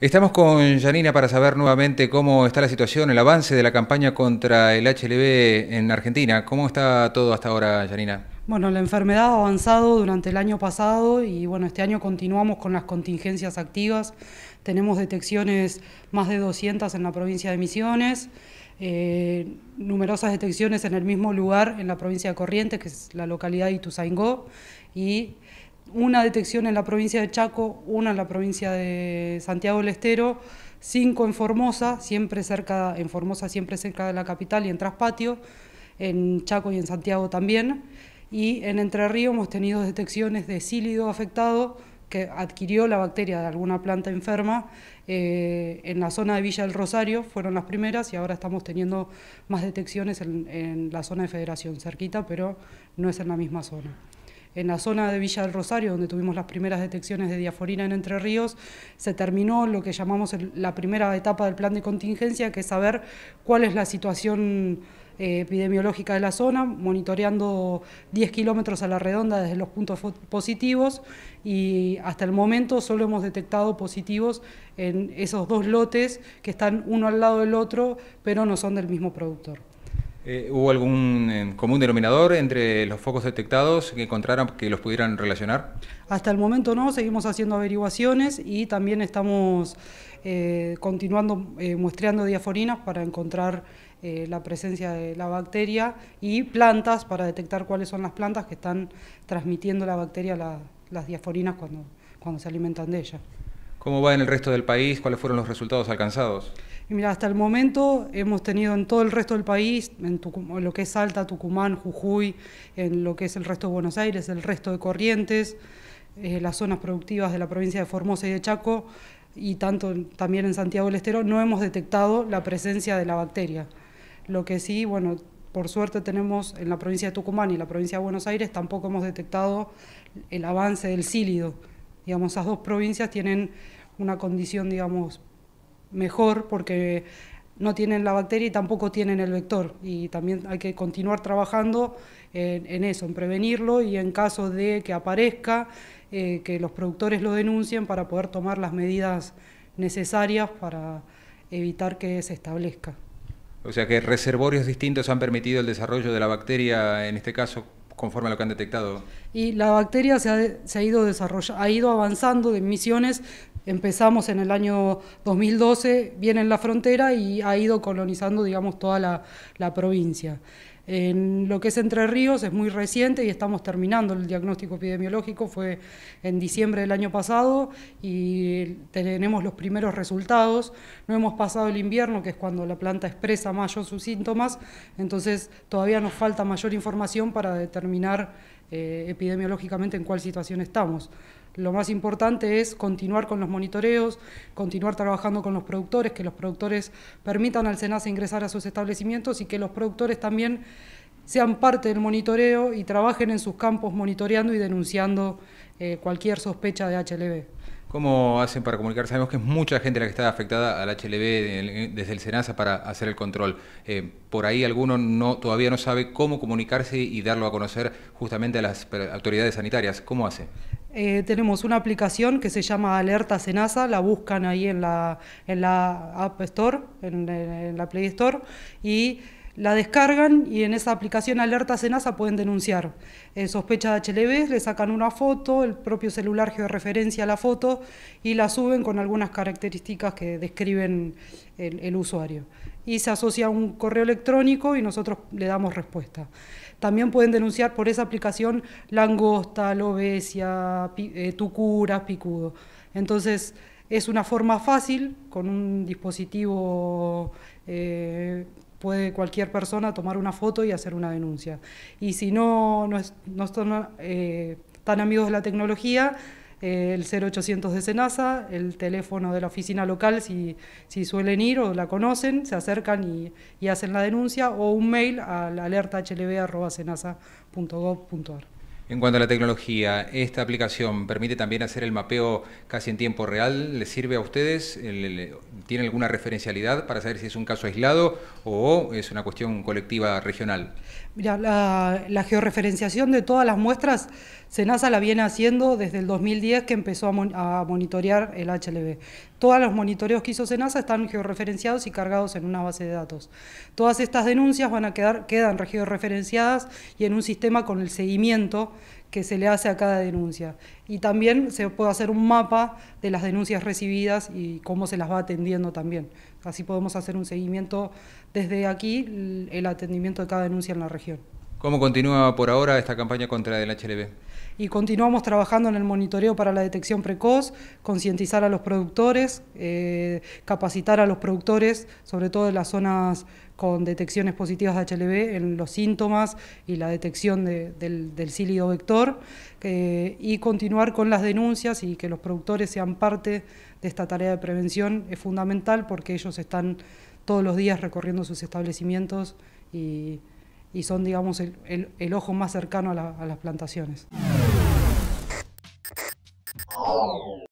Estamos con Yanina para saber nuevamente cómo está la situación, el avance de la campaña contra el HLB en Argentina. ¿Cómo está todo hasta ahora, Yanina? Bueno, la enfermedad ha avanzado durante el año pasado y bueno, este año continuamos con las contingencias activas. Tenemos detecciones más de 200 en la provincia de Misiones, eh, numerosas detecciones en el mismo lugar en la provincia de Corrientes, que es la localidad de Ituzaingó, y una detección en la provincia de Chaco, una en la provincia de Santiago del Estero, cinco en Formosa, siempre cerca, en Formosa siempre cerca de la capital y en Traspatio, en Chaco y en Santiago también. Y en Entre Ríos hemos tenido detecciones de sílido afectado que adquirió la bacteria de alguna planta enferma eh, en la zona de Villa del Rosario, fueron las primeras y ahora estamos teniendo más detecciones en la zona de Federación, cerquita, pero no es en la misma zona en la zona de Villa del Rosario, donde tuvimos las primeras detecciones de diaforina en Entre Ríos, se terminó lo que llamamos la primera etapa del plan de contingencia, que es saber cuál es la situación eh, epidemiológica de la zona, monitoreando 10 kilómetros a la redonda desde los puntos positivos y hasta el momento solo hemos detectado positivos en esos dos lotes que están uno al lado del otro, pero no son del mismo productor. Eh, ¿Hubo algún eh, común denominador entre los focos detectados que encontraran que los pudieran relacionar? Hasta el momento no, seguimos haciendo averiguaciones y también estamos eh, continuando muestreando diaforinas para encontrar la presencia de la bacteria y plantas para detectar cuáles son las plantas que están transmitiendo la bacteria a las diaforinas cuando, cuando se alimentan de ella. ¿Cómo va en el resto del país? ¿Cuáles fueron los resultados alcanzados? mira, hasta el momento hemos tenido en todo el resto del país, en, lo que es Salta, Tucumán, Jujuy, en lo que es el resto de Buenos Aires, el resto de Corrientes, eh, las zonas productivas de la provincia de Formosa y de Chaco, y tanto también en Santiago del Estero, no hemos detectado la presencia de la bacteria. Lo que sí, bueno, por suerte tenemos en la provincia de Tucumán y la provincia de Buenos Aires, tampoco hemos detectado el avance del sílido Digamos, esas dos provincias tienen una condición, digamos, mejor porque no tienen la bacteria y tampoco tienen el vector. Y también hay que continuar trabajando en, eso, en prevenirlo y en caso de que aparezca, eh, que los productores lo denuncien para poder tomar las medidas necesarias para evitar que se establezca. O sea que reservorios distintos han permitido el desarrollo de la bacteria, en este caso, conforme a lo que han detectado. Y la bacteria se ha, ido desarrollando, ha ido avanzando de misiones. Empezamos en el año 2012, viene en la frontera y ha ido colonizando, digamos, toda la provincia. En lo que es Entre Ríos es muy reciente y estamos terminando el diagnóstico epidemiológico, fue en diciembre del año pasado y tenemos los primeros resultados. No hemos pasado el invierno, que es cuando la planta expresa mayor sus síntomas, entonces todavía nos falta mayor información para determinar eh, epidemiológicamente en cuál situación estamos. Lo más importante es continuar con los monitoreos, continuar trabajando con los productores, que los productores permitan al SENASA ingresar a sus establecimientos y que los productores también sean parte del monitoreo y trabajen en sus campos monitoreando y denunciando eh, cualquier sospecha de HLB. ¿Cómo hacen para comunicar? Sabemos que es mucha gente la que está afectada al HLB desde el SENASA para hacer el control. Eh, por ahí alguno no, todavía no sabe cómo comunicarse y darlo a conocer justamente a las autoridades sanitarias. ¿Cómo hace? Eh, tenemos una aplicación que se llama Alerta Senasa, la buscan ahí en la, en la App Store, en, en la Play Store, y la descargan y en esa aplicación Alerta Senasa pueden denunciar eh, sospecha de HLV, le sacan una foto, el propio celular a la foto y la suben con algunas características que describen el, usuario. Y se asocia a un correo electrónico y nosotros le damos respuesta. También pueden denunciar por esa aplicación langosta, lobesia, eh, tucura, picudo. Entonces, es una forma fácil, con un dispositivo eh, puede cualquier persona tomar una foto y hacer una denuncia. Y si no, no, son eh, tan amigos de la tecnología, eh, el 0800 de Senasa, el teléfono de la oficina local, si, si suelen ir o la conocen, se acercan y, hacen la denuncia, o un mail al alertahlb.senasa.gov.ar. En cuanto a la tecnología, ¿esta aplicación permite también hacer el mapeo casi en tiempo real? ¿Le sirve a ustedes? ¿Tiene alguna referencialidad para saber si es un caso aislado o es una cuestión colectiva regional? Mira, la, georreferenciación de todas las muestras, SENASA la viene haciendo desde el 2010 que empezó a, monitorear el HLB. Todos los monitoreos que hizo SENASA están georreferenciados y cargados en una base de datos. Todas estas denuncias van a quedar, quedan georreferenciadas y en un sistema con el seguimiento que se le hace a cada denuncia. Y también se puede hacer un mapa de las denuncias recibidas y cómo se las va atendiendo también. Así podemos hacer un seguimiento desde aquí, el atendimiento de cada denuncia en la región. ¿Cómo continúa por ahora esta campaña contra el HLB? Y continuamos trabajando en el monitoreo para la detección precoz, concientizar a los productores, eh, capacitar a los productores, sobre todo en las zonas con detecciones positivas de HLB, en los síntomas y la detección del, del sílido vector, eh, y continuar con las denuncias y que los productores sean parte de esta tarea de prevención es fundamental porque ellos están todos los días recorriendo sus establecimientos y y son, digamos, el, el, ojo más cercano a las plantaciones.